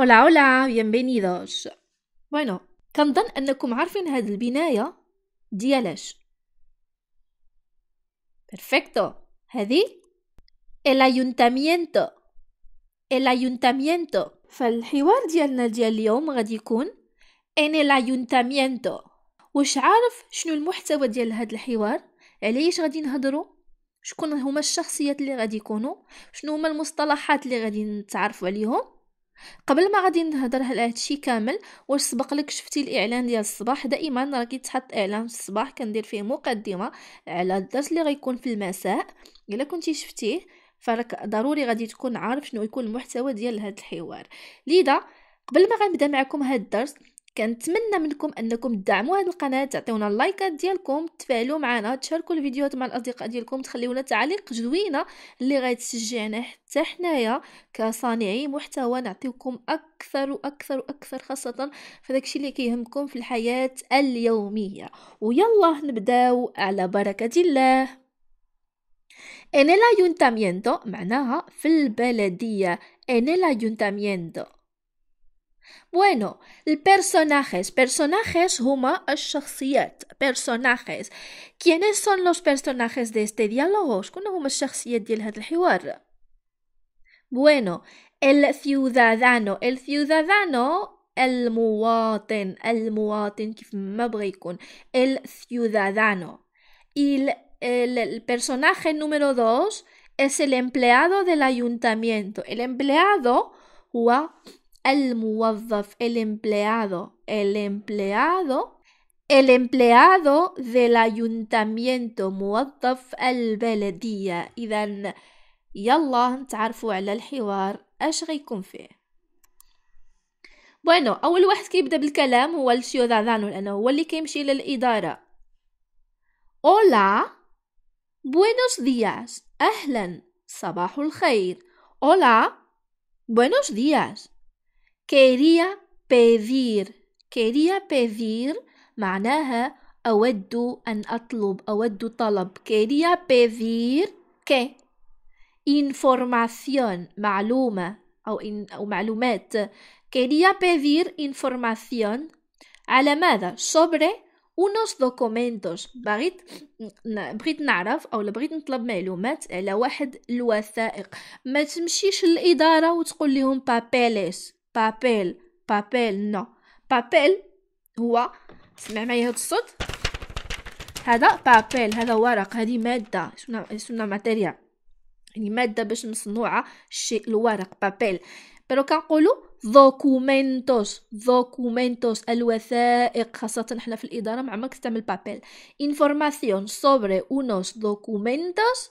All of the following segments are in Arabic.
هلا hola, bienvenidos. بوينو كنظن انكم عارفين هاد البناية ديالاش بيرفكتو هذه el ayuntamiento el ayuntamiento فالحوار ديالنا ديال اليوم غادي يكون en el ayuntamiento واش عارف شنو المحتوى ديال هاد الحوار علاش غادي نهضروا شكون هما الشخصيات اللي غادي يكونوا شنو هما المصطلحات اللي غادي نتعرفوا عليهم قبل ما غادي نهضر على هادشي كامل واش سبق لك شفتي الاعلان ديال الصباح دائما راه كيتحط اعلان في الصباح كندير فيه مقدمه على الدرس اللي غيكون في المساء الا كنتي شفتيه فراك ضروري غادي تكون عارف شنو يكون المحتوى ديال هاد الحوار لذا قبل ما غنبدا معكم هاد الدرس كنتمنى منكم انكم تدعموا هذه القناه تعطيونا اللايكات ديالكم تفاعلوا معنا تشاركوا الفيديوهات مع الاصدقاء ديالكم تخليونا تعليق زوينه اللي غيتشجعنا حتى حنايا كصانعي محتوى نعطيكم اكثر واكثر واكثر خاصه في داكشي اللي كيهمكم في الحياه اليوميه ويلا نبداو على بركه الله En el ayuntamiento معناها في البلديه en el ayuntamiento Bueno, personajes. Personajes huma الشخصيات. Personajes. ¿Quiénes son los personajes de este diálogo? Bueno, el ciudadano. El ciudadano el muaten. el el ciudadano y el, personaje número dos es el empleado del ayuntamiento el empleado الموظف el empleado el empleado el empleado del ayuntamiento موظف البلدية إذا يلا نتعرفوا على الحوار اش غيكون فيه بوينو اول واحد كيبدا بالكلام هو السيودادانو لانه هو اللي كيمشي للاداره اولا بوينوس دياس اهلا صباح الخير اولا بوينوس دياس quería pedir quería pedir معناها أود أن أطلب أود طلب quería pedir que información معلومة أو, إن أو معلومات quería pedir información على ماذا sobre unos documentos بغيت بغيت نعرف او بغيت نطلب معلومات على واحد الوثائق ما تمشيش للاداره وتقول لهم بابيليس بابيل بابيل نو بابيل هو سمع معايا هاد الصوت هذا بابيل هذا ورق هذه ماده شفنا شفنا ماتيريال يعني ماده باش مصنوعه الشيء الورق بابيل بلو كنقولو دوكومنتوس دوكومنتوس الوثائق خاصة حنا في الإدارة مع ما كنستعمل بابيل انفورماسيون سوبري اونوس دوكومنتوس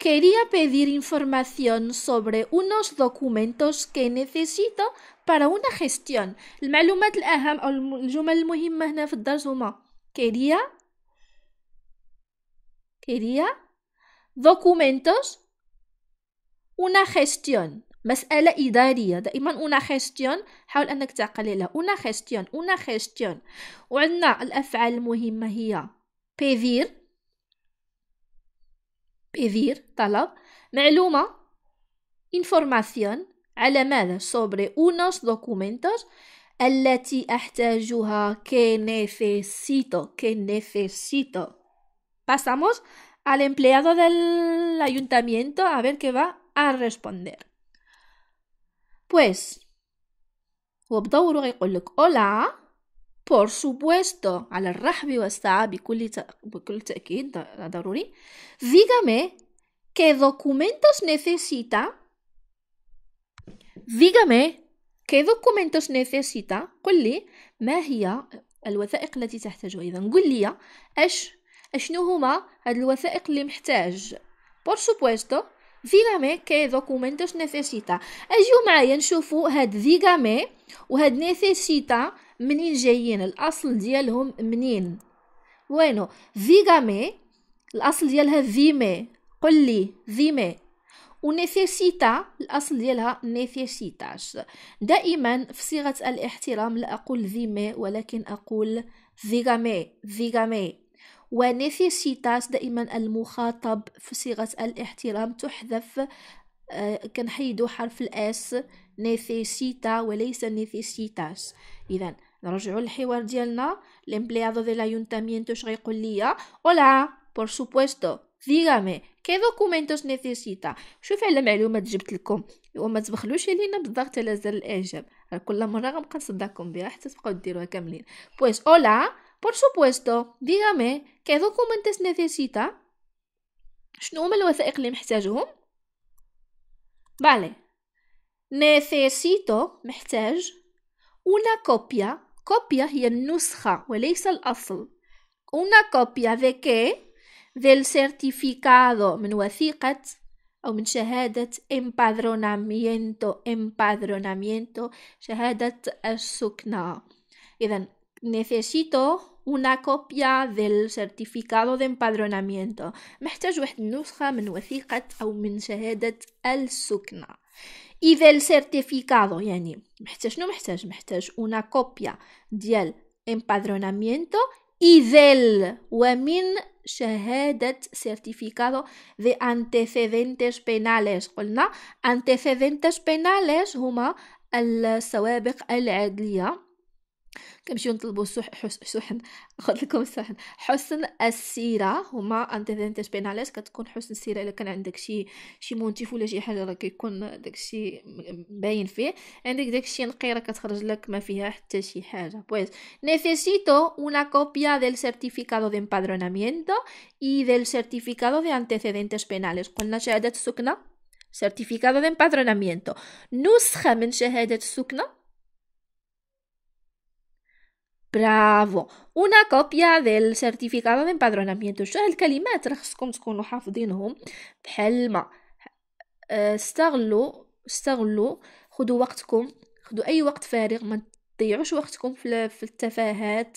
quería pedir información sobre unos documentos que necesito para una gestión. المعلومات الأهم أو الجمل المهمة هنا في الدرس هما quería quería documentos una gestión مسألة إدارية دائما una gestión حاول أنك تعقللها una gestión una gestión وعندنا الأفعال المهمة هي pedir pedir, talab, aluma, información, alemada, sobre unos documentos, que necesito, que necesito. Pasamos al empleado del ayuntamiento a ver qué va a responder. Pues, hola بور سوبويستو على الرحب والسعة بكل بكل تأكيد ضروري ديغامي كي دوكومنتوس نيسيتا ديغامي كي دوكومنتوس نيسيتا قل لي ما هي الوثائق التي تحتاجها اذا قل لي اش اشنو هما هاد الوثائق اللي محتاج بور سوبويستو ديغامي كي دوكومنتوس نيسيتا اجيو معايا نشوفو هاد ديغامي وهاد نيسيتا منين جايين الاصل ديالهم منين وينو فيغامي الاصل ديالها فيمي قل لي فيمي ونيسيسيتا الاصل ديالها نيسيسيتاش دائما في صيغه الاحترام لا اقول فيمي ولكن اقول فيغامي فيغامي ونيسيسيتاش دائما المخاطب في صيغه الاحترام تحذف آه، كنحيدو حرف الاس نيسيسيتا وليس نيسيسيتاش اذا نرجعوا للحوار ديالنا الامبليادو ديال ايونتامينتو اش غيقول ليا اولا بور سوبويستو ديغامي كي دوكومنتوس نيسيسيتا شوف على معلومات جبت لكم وما تبخلوش علينا بالضغط على زر الاعجاب كل مره غنبقى نصدقكم بها حتى تبقاو ديروها كاملين بويس اولا بور supuesto, ديغامي كي دوكومنتوس necesita? شنو هما الوثائق اللي محتاجهم؟ بالي Necesito, محتاج, una copia كوبيا هي النسخة وليس الأصل una copia de qué del certificado من وثيقة أو من شهادة empadronamiento empadronamiento شهادة السكنة إذا necesito una كوبيا del certificado de empadronamiento محتاج واحد النسخة من وثيقة أو من شهادة السكنة إي del certificado يعني محتاج شنو محتاج محتاج una كوبيا ديال empadronamiento y del ومن شهادة certificado de antecedentes penales قلنا antecedentes penales هما السوابق العدلية كنمشيو نطلبو سح حس سحن خذ لكم سحن حسن السيره هما انتيدنتس بيناليس كتكون حسن السيره الا كان عندك شي شي مونتيف ولا شي حاجه راه كيكون داكشي باين فيه عندك داكشي نقي راه كتخرج لك ما فيها حتى شي حاجه بويز نيسيتو اون كوبيا ديال سيرتيفيكادو de امبادرونامينتو اي ديال سيرتيفيكادو de antecedentes penales قلنا شهاده السكنه سيرتيفيكادو de امبادرونامينتو نسخه من شهاده السكنه برافو اون كوبيا ديال سيرتيفيكا من بادرونامينتو شو هالكلمات خصكم تكونوا حافظينهم بحال ما استغلوا استغلوا خذوا وقتكم خذوا اي وقت فارغ ما تضيعوش وقتكم في التفاهات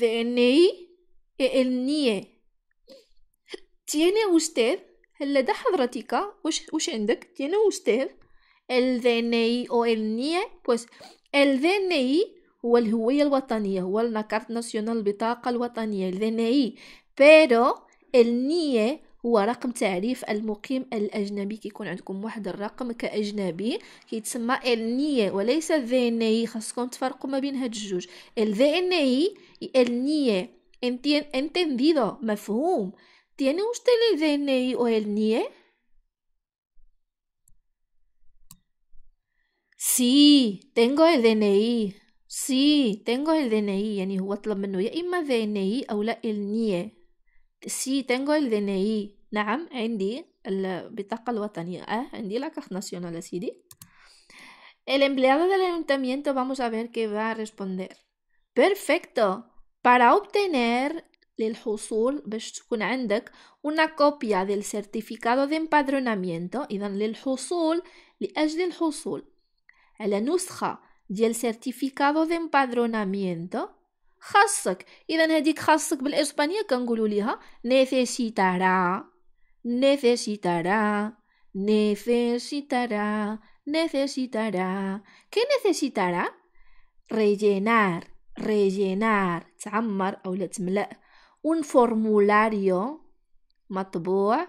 فإني إلني تيني أستاذ هلا دا حضرتك واش واش عندك تيني أستاذ الذني أو إلني بوس الذني هو الهوية الوطنية هو النكارت ناسيونال البطاقة الوطنية الذني pero el NIE هو رقم تعريف المقيم الأجنبي كيكون عندكم واحد الرقم كأجنبي كيتسمى النية وليس ذي خاصكم تفرقوا ما بين هاد الجوج ال النية انتنديدو مفهوم ¿Tiene usted او ال ني سي تينغو ال tengo el سي تينغو ال ان اي يعني هو طلب منه يا إما DNI أو لا النية Sí, tengo el DNI نعم la nacional El empleado del ayuntamiento vamos a ver qué va a responder. Perfecto. Para obtener el باش una copia del certificado de empadronamiento إذا للحصول لأجل الحصول على نسخة ديال certificado de empadronamiento خاصك اذا هذيك خاصك بالاسبانيه كنقولوا ليها نيسيتارا نيسيتارا نيسيتارا نيسيتارا كاين نيسيتارا ريجينار ريجينار تعمر او لا تملا اون فورمولاريو مطبوع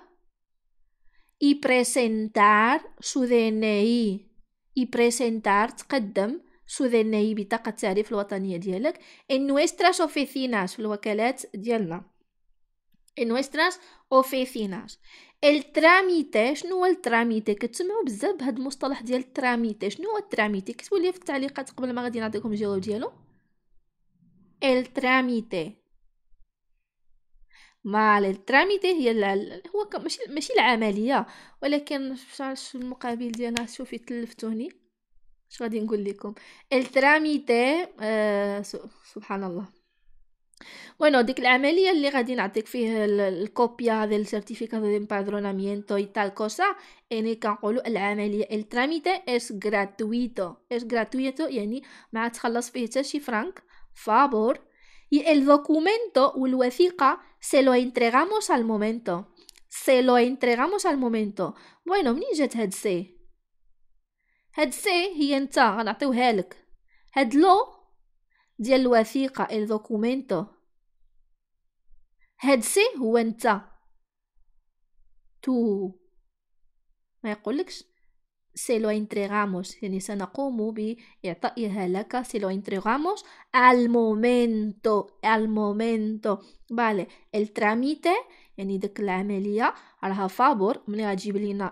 سو دي ان اي اي presentar تقدم سوداني بطاقه التعريف الوطنيه ديالك ان نويستراس اوفيسيناس في الوكالات ديالنا ان نويستراس اوفيسيناس التراميتي شنو هو التراميتي كتسمعوا بزاف بهاد المصطلح ديال التراميتي شنو هو التراميتي لي في التعليقات قبل ما غادي نعطيكم الجواب ديالو التراميتي مع التراميتي هي هو ماشي ماشي العمليه ولكن في المقابل ديالها شوفي تلفتوني el trámite نقول Bueno, dik la Amelia le va a dar la copia del certificado de empadronamiento y tal cosa. En el caso de la el trámite es gratuito. Es gratuito y en el las de favor. Y el documento se lo entregamos al momento. Se lo entregamos al momento. Bueno, ni se te هاد سي هي نتا غنعطيوها لك هاد لو ديال الوثيقه ال دوكومينتو هاد سي هو نتا تو ما يقولكش se lo entregamos. en Se lo entregamos al momento, al momento. Vale, el trámite, en idclamelia, al favor, favor,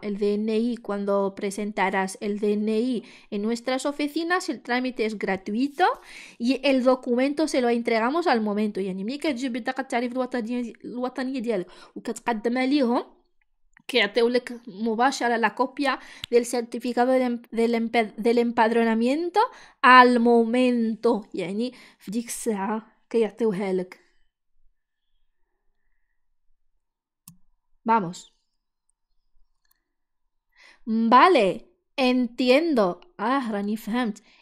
el DNI cuando presentarás el DNI en nuestras oficinas el trámite es gratuito y el documento se lo entregamos al momento يعني que Ateulek Mubashar la copia del certificado em, del, empadronamiento al momento y ahí ديك que a Vamos. Vale, Entiendo. Ah, Rani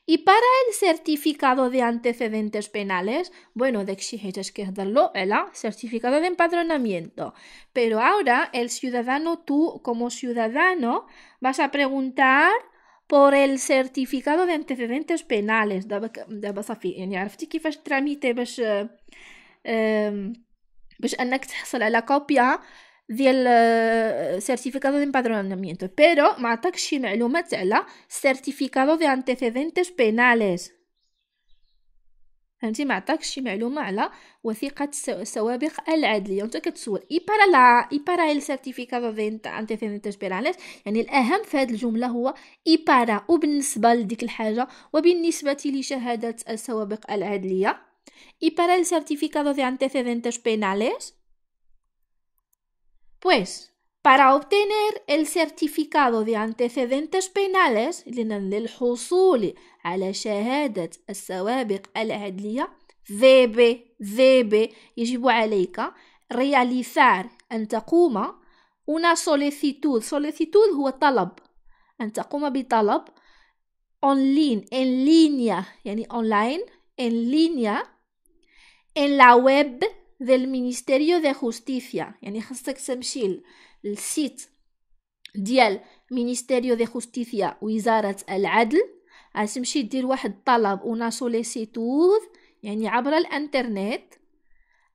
Y para el certificado de antecedentes penales, bueno, de que darlo, el certificado de empadronamiento. Pero ahora el ciudadano, tú como ciudadano, vas a preguntar por el certificado de antecedentes penales. y ahora عرفتي كيفاش a باش باش انك تحصل على copia. ديال سيرتيفيكادو دي امبادرونامينتو بيرو ما عطاكش شي معلومات على سيرتيفيكادو دي انتيسيدنتس بيناليس فهمتي ما عطاكش شي معلومه على وثيقه السوابق العدليه وانت كتسول اي بارا لا اي بارا ال سيرتيفيكادو دي انتيسيدنتس بيناليس يعني الاهم في هذه الجمله هو اي بارا وبالنسبه لديك الحاجه وبالنسبه لشهاده السوابق العدليه اي بارا ال سيرتيفيكادو دي انتيسيدنتس بيناليس Pues, para obtener el certificado de antecedentes penales لأن للحصول على شهادة السوابق العدلية DB DB يجب عليك realizar أن تقوم una solicitud solicitud هو طلب أن تقوم بطلب online en línea يعني online en línea en la web Del Ministerio de Justicia. Y aquí tenemos el sitio del Ministerio de Justicia Wizard Al-Adl. Así que tenemos un solicitud, a través el internet.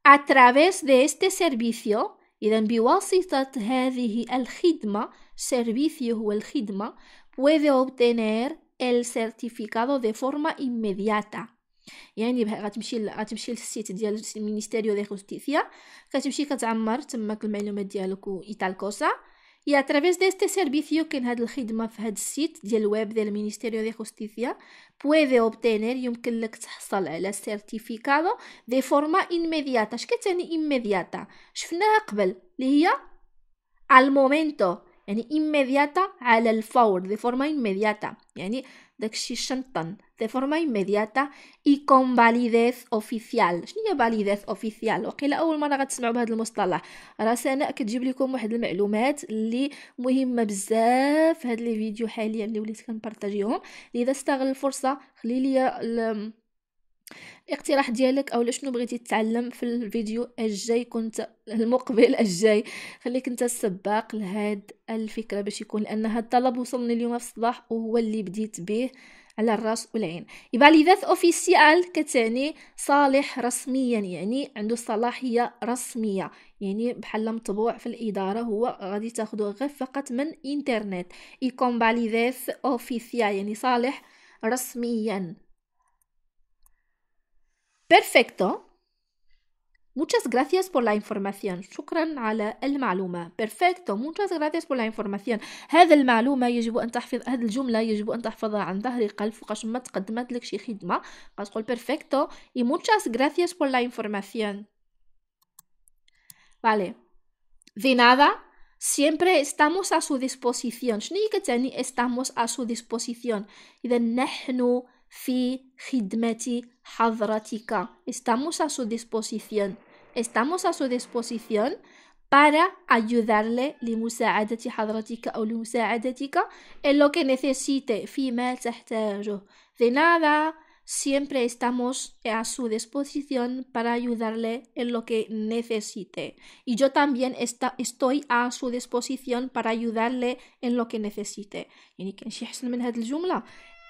A través de este servicio, y también, por lo que se trata de este servicio, puede obtener el certificado de forma inmediata. يعني غتمشي غتمشي للسيت ديال المينيستيريو دي جوستيسيا كتمشي كتعمر تماك المعلومات ديالك ايتال كوسا يا ترافيس دي ستي سيرفيسيو كاين هاد الخدمه في هاد السيت ديال الويب ديال المينيستيريو دي جوستيسيا بويفي اوبتينير يمكن لك تحصل على سيرتيفيكادو دي فورما انميدياتا اش كتعني انميدياتا شفناها قبل اللي هي al يعني immediata على الفور دي فورما immediata يعني داكشي شنطن دي فورما immediata اي كون باليديز اوفيسيال شنو هي فاليديز اوفيسيال وقيل اول مره غتسمعوا بهذا المصطلح راه كتجيب لكم واحد المعلومات اللي مهمه بزاف هاد لي فيديو حاليا اللي وليت كنبارطاجيهم اذا استغل الفرصه خلي لي الاقتراح ديالك اولا شنو بغيتي تتعلم في الفيديو الجاي كنت المقبل الجاي خليك انت السباق لهاد الفكره باش يكون لان هاد الطلب وصلني اليوم في الصباح وهو اللي بديت به على الراس والعين يبقى ليفاث اوفيسيال كتعني صالح رسميا يعني عنده صلاحيه رسميه يعني بحال مطبوع في الاداره هو غادي تاخدو غير فقط من انترنت يكون باليفاث اوفيسيال يعني صالح رسميا Perfecto. Muchas gracias por la información. شكرا el ma'luma. Perfecto. Muchas gracias por la información. هذا المعلومة يجب أن تحفظ هذه الجملة يجب أن تحفظها عن ظهر قلب فوقاش ما تقدمت لك شي خدمة غتقول perfecto y muchas gracias por la información. Vale. De nada. Siempre estamos a su disposición. شنو estamos a su disposición؟ de nahnu hadratika. Estamos a su disposición. Estamos a su disposición para ayudarle en lo que necesite Fi de nada siempre estamos a su disposición para ayudarle en lo que necesite. Y yo también estoy a su disposición para ayudarle en lo que necesite.